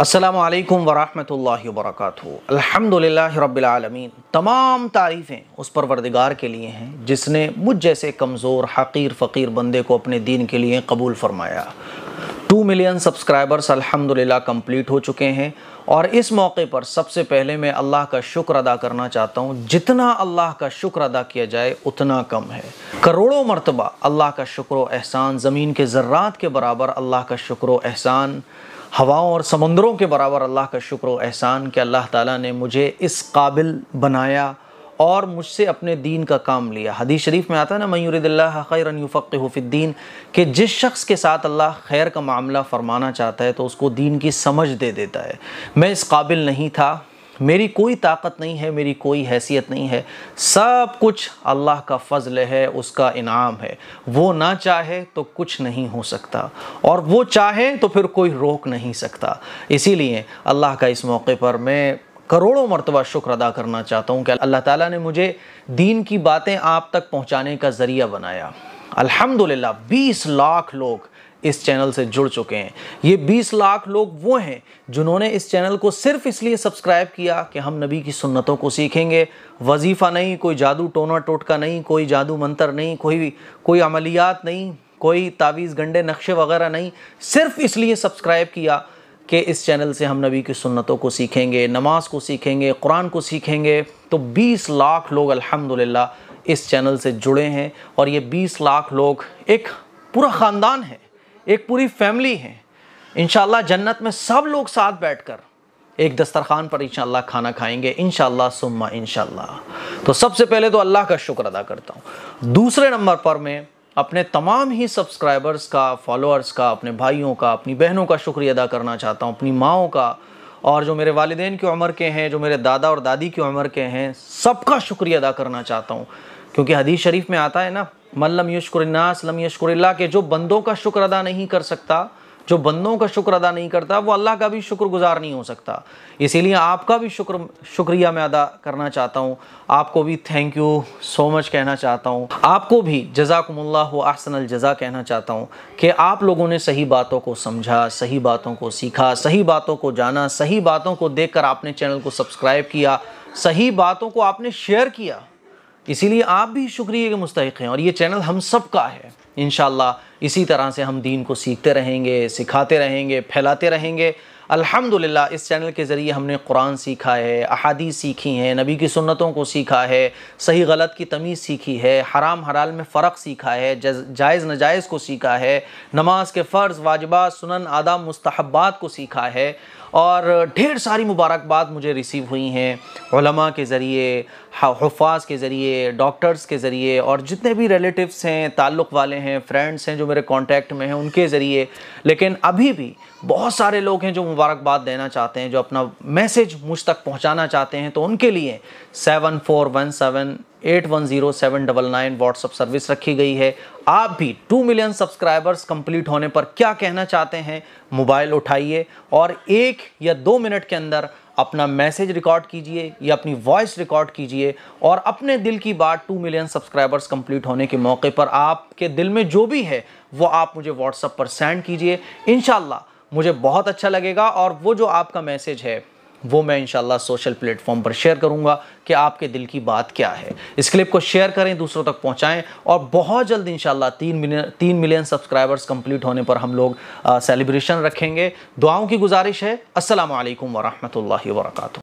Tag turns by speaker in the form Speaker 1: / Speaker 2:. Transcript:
Speaker 1: असलकम वरक अल्हम्दुलिल्लाह अलहमदिल्ला आलमीन तमाम तारीफ़ें उस परवरदिगार के लिए हैं जिसने मुझ जैसे कमज़ोर हकीर फ़कीर बंदे को अपने दीन के लिए कबूल फ़रमाया टू मिलियन सब्सक्राइबर्स अल्हम्दुलिल्लाह कंप्लीट हो चुके हैं और इस मौके पर सबसे पहले मैं अल्लाह का शुक्र अदा करना चाहता हूँ जितना अल्लाह का शुक्र अदा किया जाए उतना कम है करोड़ों मरतबा अल्लाह का शुक्र एहसान ज़मीन के ज़र्रात के बराबर अल्लाह का शुक्र एहसान हवाओं और समंदरों के बराबर अल्लाह का शुक्र एहसान कि अल्लाह ताला ने मुझे इस काबिल बनाया और मुझसे अपने दीन का काम लिया हदीस शरीफ में आता है ना मयूरदिल्ला खैरफ़ीन कि जिस शख्स के साथ अल्लाह खैर का मामला फरमाना चाहता है तो उसको दीन की समझ दे देता है मैं इस काबिल नहीं था मेरी कोई ताकत नहीं है मेरी कोई हैसियत नहीं है सब कुछ अल्लाह का फ़ज़ल है उसका इनाम है वो ना चाहे तो कुछ नहीं हो सकता और वो चाहे तो फिर कोई रोक नहीं सकता इसीलिए अल्लाह का इस मौके पर मैं करोड़ों मरतबा शुक्र अदा करना चाहता हूँ कि अल्लाह ताला ने मुझे दीन की बातें आप तक पहुँचाने का ज़रिया बनाया अल्हम्दुलिल्लाह 20 लाख लोग इस चैनल से जुड़ चुके हैं ये 20 लाख लोग वो हैं जिन्होंने इस चैनल को सिर्फ इसलिए सब्सक्राइब किया कि हम नबी की सुन्नतों को सीखेंगे वजीफ़ा नहीं कोई जादू टोना टोटका नहीं कोई जादू मंतर नहीं कोई कोई अमलियात नहीं कोई तावीज़ गंडे नक्शे वगैरह नहीं सिर्फ इसलिए सब्सक्राइब किया कि इस चैनल से हम नबी की सुन्नतों को सीखेंगे नमाज़ को सीखेंगे कुरान को सीखेंगे तो 20 लाख लोग अल्हम्दुलिल्लाह इस चैनल से जुड़े हैं और ये 20 लाख लोग एक पूरा ख़ानदान है एक पूरी फैमिली है इन जन्नत में सब लोग साथ बैठ कर एक दस्तरखान पर इन खाना खाएंगे इन सुम्मा इन तो सबसे पहले तो अल्लाह का शुक्र अदा करता हूँ दूसरे नंबर पर मैं अपने तमाम ही सब्सक्राइबर्स का फॉलोअर्स का अपने भाइयों का अपनी बहनों का शुक्रिया अदा करना चाहता हूँ अपनी माओं का और जो मेरे वालदेन की उम्र के हैं जो मेरे दादा और दादी की उम्र के हैं सबका शुक्रिया अदा करना चाहता हूँ क्योंकि हदीस शरीफ में आता है ना मल्लम यशकुरन्नास लम यशकुरल्ला के जो बंदों का शुक्र अदा नहीं कर सकता जो बंदों का शुक्र अदा नहीं करता वो अल्लाह का भी शुक्रगुजार नहीं हो सकता इसीलिए आपका भी शुक्र शुक्रिया मैं अदा करना चाहता हूँ आपको भी थैंक यू सो मच कहना चाहता हूँ आपको भी जजाकमल्ला आसन अलज़ा कहना चाहता हूँ कि आप लोगों ने सही बातों को समझा सही बातों को सीखा सही बातों को जाना सही बातों को देख कर आपने चैनल को सब्सक्राइब किया सही बातों को आपने शेयर किया इसीलिए आप भी शुक्रिया के मुस्तक हैं और ये चैनल हम सब का है इन इसी तरह से हम दीन को सीखते रहेंगे सिखाते रहेंगे फैलाते रहेंगे अल्हम्दुलिल्लाह इस चैनल के ज़रिए हमने कुरान सीखा है अहादी सीखी हैं नबी की सुन्नतों को सीखा है सही गलत की तमीज़ सीखी है हराम हराल में फ़र्क सीखा है जायज़ नजायज़ को सीखा है नमाज के फ़र्ज़ वाजबा सुनन आदा मुस्तहबात को सीखा है और ढेर सारी मुबारकबाद मुझे रिसीव हुई हैं के ज़रिए हफाज के ज़रिए डॉक्टर्स के ज़रिए और जितने भी रिलेटिव्स हैं ताल्लुक़ वाले हैं फ्रेंड्स हैं जो मेरे कांटेक्ट में हैं उनके ज़रिए लेकिन अभी भी बहुत सारे लोग हैं जो मुबारकबाद देना चाहते हैं जो अपना मैसेज मुझ तक पहुंचाना चाहते हैं तो उनके लिए seven four one seven eight one zero seven double nine WhatsApp service रखी गई है आप भी टू मिलियन सब्सक्राइबर्स कंप्लीट होने पर क्या कहना चाहते हैं मोबाइल उठाइए और एक या दो मिनट के अंदर अपना मैसेज रिकॉर्ड कीजिए या अपनी वॉइस रिकॉर्ड कीजिए और अपने दिल की बात टू मिलियन सब्सक्राइबर्स कंप्लीट होने के मौके पर आपके दिल में जो भी है वो आप मुझे व्हाट्सअप पर सेंड कीजिए इन मुझे बहुत अच्छा लगेगा और वो जो आपका मैसेज है वो मैं इंशाल्लाह सोशल प्लेटफॉर्म पर शेयर करूंगा कि आपके दिल की बात क्या है इस क्लिप को शेयर करें दूसरों तक पहुंचाएं और बहुत जल्द इंशाल्लाह तीन मिलियन तीन मिलियन सब्सक्राइबर्स कंप्लीट होने पर हम लोग सेलिब्रेशन रखेंगे दुआओं की गुजारिश है असलकम वरहमल वरक